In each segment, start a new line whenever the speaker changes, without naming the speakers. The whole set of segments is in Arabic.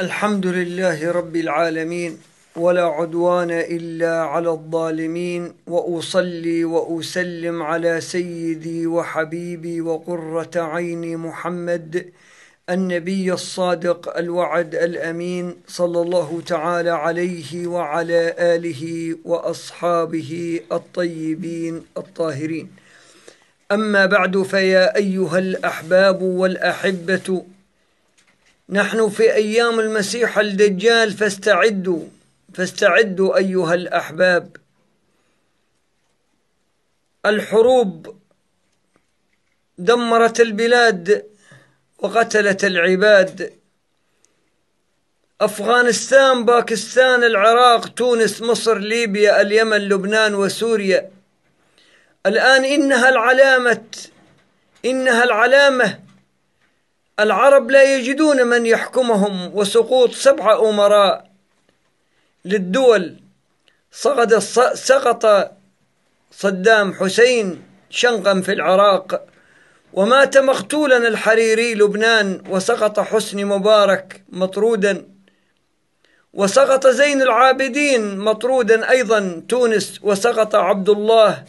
الحمد لله رب العالمين ولا عدوان إلا على الظالمين وأصلي وأسلم على سيدي وحبيبي وقرة عيني محمد النبي الصادق الوعد الأمين صلى الله تعالى عليه وعلى آله وأصحابه الطيبين الطاهرين أما بعد فيا أيها الأحباب والأحبة نحن في أيام المسيح الدجال فاستعدوا فاستعدوا أيها الأحباب الحروب دمرت البلاد وقتلت العباد أفغانستان باكستان العراق تونس مصر ليبيا اليمن لبنان وسوريا الآن إنها العلامة إنها العلامة العرب لا يجدون من يحكمهم وسقوط سبعة أمراء للدول سقط صدام حسين شنقا في العراق ومات مقتولا الحريري لبنان وسقط حسني مبارك مطرودا وسقط زين العابدين مطرودا ايضا تونس وسقط عبد الله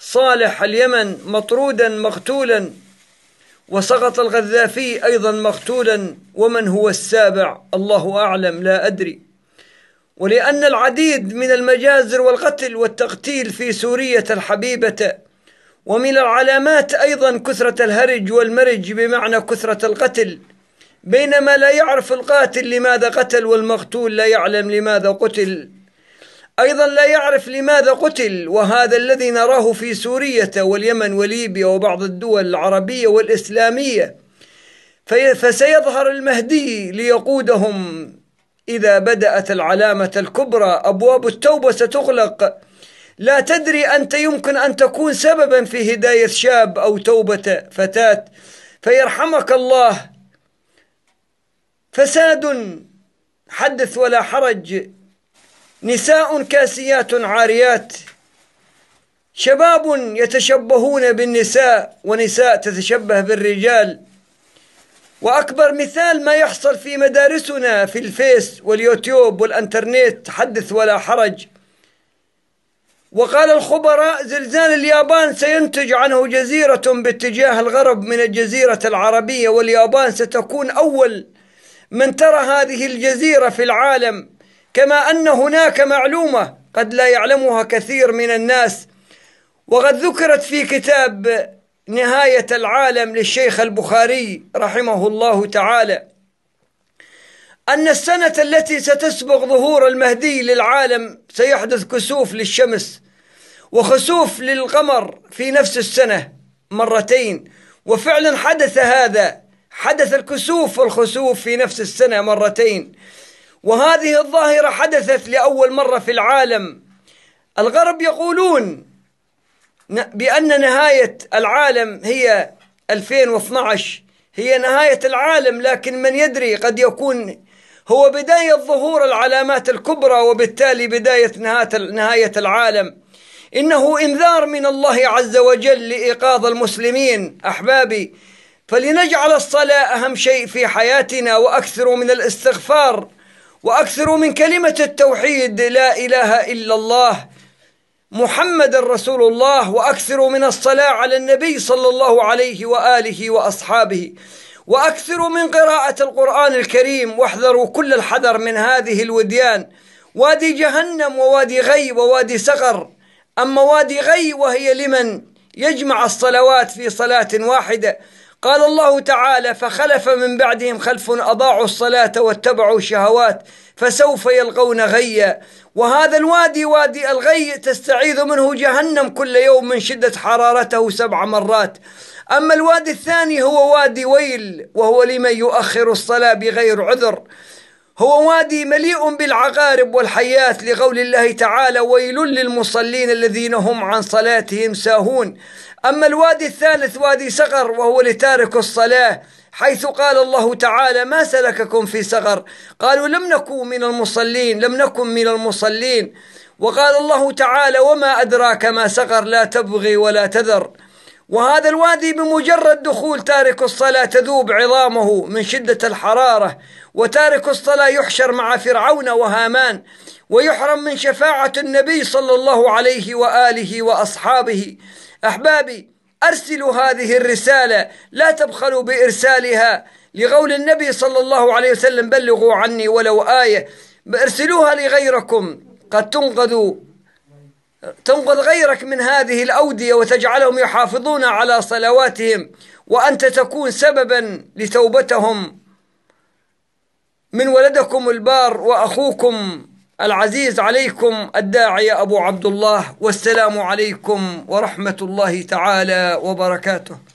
صالح اليمن مطرودا مقتولا وسقط الغذافي أيضا مقتولا ومن هو السابع الله أعلم لا أدري ولأن العديد من المجازر والقتل والتقتيل في سورية الحبيبة ومن العلامات أيضا كثرة الهرج والمرج بمعنى كثرة القتل بينما لا يعرف القاتل لماذا قتل والمقتول لا يعلم لماذا قتل أيضا لا يعرف لماذا قتل وهذا الذي نراه في سورية واليمن وليبيا وبعض الدول العربية والإسلامية فسيظهر المهدي ليقودهم إذا بدأت العلامة الكبرى أبواب التوبة ستغلق لا تدري أنت يمكن أن تكون سببا في هداية شاب أو توبة فتاة فيرحمك الله فساد حدث ولا حرج نساء كاسيات عاريات شباب يتشبهون بالنساء ونساء تتشبه بالرجال واكبر مثال ما يحصل في مدارسنا في الفيس واليوتيوب والانترنت حدث ولا حرج وقال الخبراء زلزال اليابان سينتج عنه جزيرة باتجاه الغرب من الجزيرة العربية واليابان ستكون أول من ترى هذه الجزيرة في العالم كما أن هناك معلومة قد لا يعلمها كثير من الناس وقد ذكرت في كتاب نهاية العالم للشيخ البخاري رحمه الله تعالى أن السنة التي ستسبق ظهور المهدي للعالم سيحدث كسوف للشمس وخسوف للقمر في نفس السنة مرتين وفعلا حدث هذا حدث الكسوف والخسوف في نفس السنة مرتين وهذه الظاهرة حدثت لأول مرة في العالم الغرب يقولون بأن نهاية العالم هي 2012 هي نهاية العالم لكن من يدري قد يكون هو بداية ظهور العلامات الكبرى وبالتالي بداية نهاية العالم إنه إنذار من الله عز وجل لإيقاظ المسلمين أحبابي فلنجعل الصلاة أهم شيء في حياتنا وأكثر من الاستغفار وأكثروا من كلمة التوحيد لا إله إلا الله محمد رسول الله وأكثروا من الصلاة على النبي صلى الله عليه وآله وأصحابه وأكثروا من قراءة القرآن الكريم واحذروا كل الحذر من هذه الوديان وادي جهنم ووادي غي ووادي سقر أما وادي غي وهي لمن يجمع الصلوات في صلاة واحدة قال الله تعالى فخلف من بعدهم خلف أضاعوا الصلاة واتبعوا الشهوات فسوف يلقون غيا وهذا الوادي وادي الغي تستعيذ منه جهنم كل يوم من شدة حرارته سبع مرات أما الوادي الثاني هو وادي ويل وهو لمن يؤخر الصلاة بغير عذر هو وادي مليء بالعقارب والحيات لقول الله تعالى ويل للمصلين الذين هم عن صلاتهم ساهون أما الوادي الثالث وادي سقر وهو لتارك الصلاة حيث قال الله تعالى ما سلككم في سقر قالوا لم نكن من المصلين لم نكن من المصلين وقال الله تعالى وما أدراك ما سقر لا تبغي ولا تذر وهذا الوادي بمجرد دخول تارك الصلاة تذوب عظامه من شدة الحرارة وتارك الصلاة يحشر مع فرعون وهامان ويحرم من شفاعة النبي صلى الله عليه وآله وأصحابه أحبابي أرسلوا هذه الرسالة لا تبخلوا بإرسالها لقول النبي صلى الله عليه وسلم بلغوا عني ولو آية ارسلوها لغيركم قد تنقذوا تنقذ غيرك من هذه الأودية وتجعلهم يحافظون على صلواتهم وأنت تكون سببا لتوبتهم من ولدكم البار وأخوكم العزيز عليكم الداعية أبو عبد الله والسلام عليكم ورحمة الله تعالى وبركاته